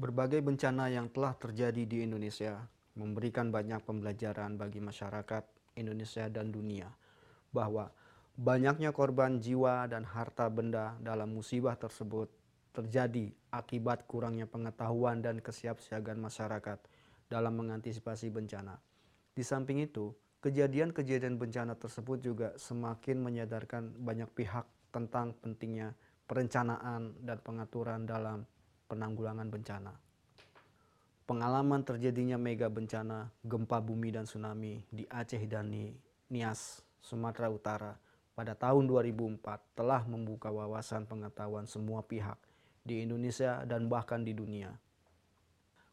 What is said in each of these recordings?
Berbagai bencana yang telah terjadi di Indonesia memberikan banyak pembelajaran bagi masyarakat Indonesia dan dunia bahwa banyaknya korban jiwa dan harta benda dalam musibah tersebut terjadi akibat kurangnya pengetahuan dan kesiapsiagaan masyarakat dalam mengantisipasi bencana. Di samping itu, kejadian-kejadian bencana tersebut juga semakin menyadarkan banyak pihak tentang pentingnya perencanaan dan pengaturan dalam penanggulangan bencana. Pengalaman terjadinya mega bencana, gempa bumi dan tsunami di Aceh dan Nias, Sumatera Utara pada tahun 2004 telah membuka wawasan pengetahuan semua pihak di Indonesia dan bahkan di dunia.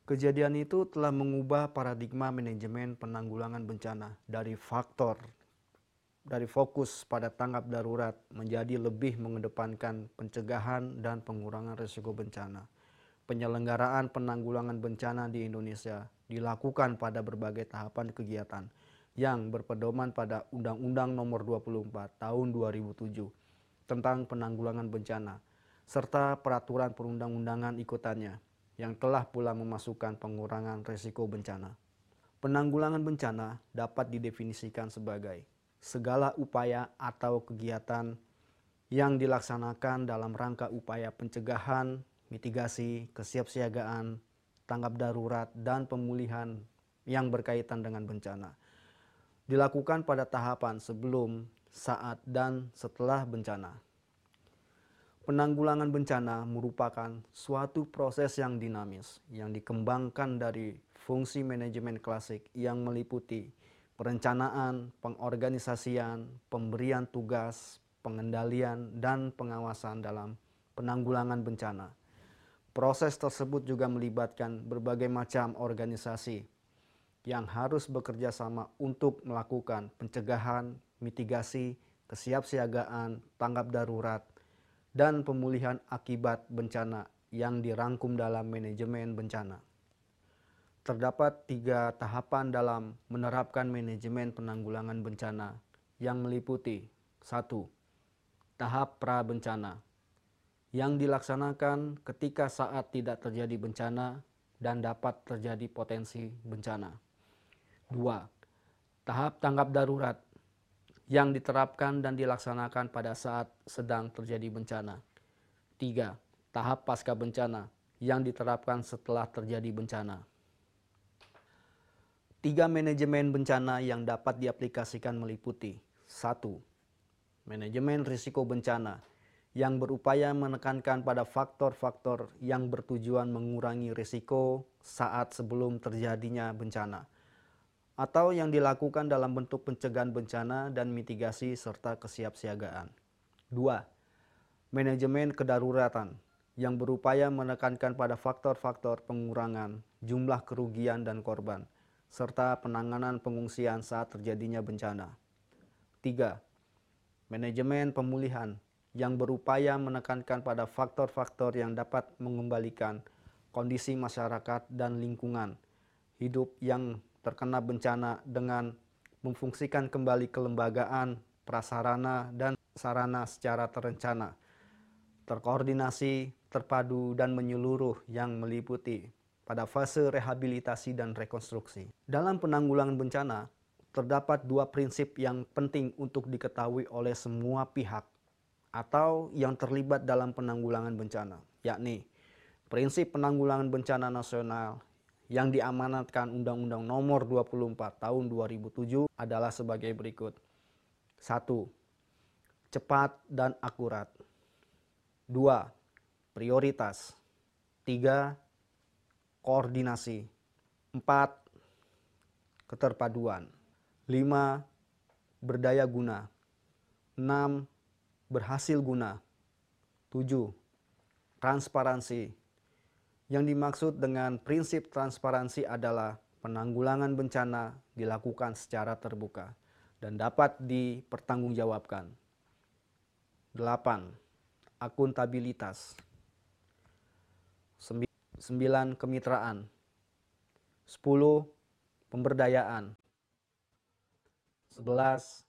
Kejadian itu telah mengubah paradigma manajemen penanggulangan bencana dari faktor dari fokus pada tanggap darurat menjadi lebih mengedepankan pencegahan dan pengurangan risiko bencana penyelenggaraan penanggulangan bencana di Indonesia dilakukan pada berbagai tahapan kegiatan yang berpedoman pada Undang-Undang Nomor 24 Tahun 2007 tentang penanggulangan bencana serta peraturan perundang-undangan ikutannya yang telah pula memasukkan pengurangan risiko bencana. Penanggulangan bencana dapat didefinisikan sebagai segala upaya atau kegiatan yang dilaksanakan dalam rangka upaya pencegahan, mitigasi, kesiapsiagaan, tanggap darurat, dan pemulihan yang berkaitan dengan bencana. Dilakukan pada tahapan sebelum, saat, dan setelah bencana. Penanggulangan bencana merupakan suatu proses yang dinamis yang dikembangkan dari fungsi manajemen klasik yang meliputi perencanaan, pengorganisasian, pemberian tugas, pengendalian, dan pengawasan dalam penanggulangan bencana. Proses tersebut juga melibatkan berbagai macam organisasi yang harus bekerja sama untuk melakukan pencegahan, mitigasi, kesiapsiagaan, tanggap darurat, dan pemulihan akibat bencana yang dirangkum dalam manajemen bencana. Terdapat tiga tahapan dalam menerapkan manajemen penanggulangan bencana yang meliputi satu Tahap pra-bencana yang dilaksanakan ketika saat tidak terjadi bencana dan dapat terjadi potensi bencana. 2. Tahap tanggap darurat yang diterapkan dan dilaksanakan pada saat sedang terjadi bencana. 3. Tahap pasca bencana yang diterapkan setelah terjadi bencana. Tiga manajemen bencana yang dapat diaplikasikan meliputi 1. Manajemen risiko bencana yang berupaya menekankan pada faktor-faktor yang bertujuan mengurangi risiko saat sebelum terjadinya bencana atau yang dilakukan dalam bentuk pencegahan bencana dan mitigasi serta kesiapsiagaan. 2. Manajemen kedaruratan yang berupaya menekankan pada faktor-faktor pengurangan jumlah kerugian dan korban serta penanganan pengungsian saat terjadinya bencana. 3. Manajemen pemulihan yang berupaya menekankan pada faktor-faktor yang dapat mengembalikan kondisi masyarakat dan lingkungan hidup yang terkena bencana dengan memfungsikan kembali kelembagaan, prasarana, dan sarana secara terencana, terkoordinasi, terpadu, dan menyeluruh yang meliputi pada fase rehabilitasi dan rekonstruksi. Dalam penanggulangan bencana, terdapat dua prinsip yang penting untuk diketahui oleh semua pihak atau yang terlibat dalam penanggulangan bencana, yakni prinsip penanggulangan bencana nasional yang diamanatkan Undang-Undang Nomor 24 Tahun 2007 adalah sebagai berikut. 1. Cepat dan akurat. 2. Prioritas. 3. Koordinasi. 4. Keterpaduan. 5. Berdaya guna. 6 berhasil guna. 7. Transparansi. Yang dimaksud dengan prinsip transparansi adalah penanggulangan bencana dilakukan secara terbuka dan dapat dipertanggungjawabkan. 8. Akuntabilitas. 9. Kemitraan. 10. Pemberdayaan. 11.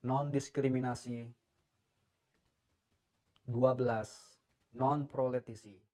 Non-diskriminasi 12 non proletisi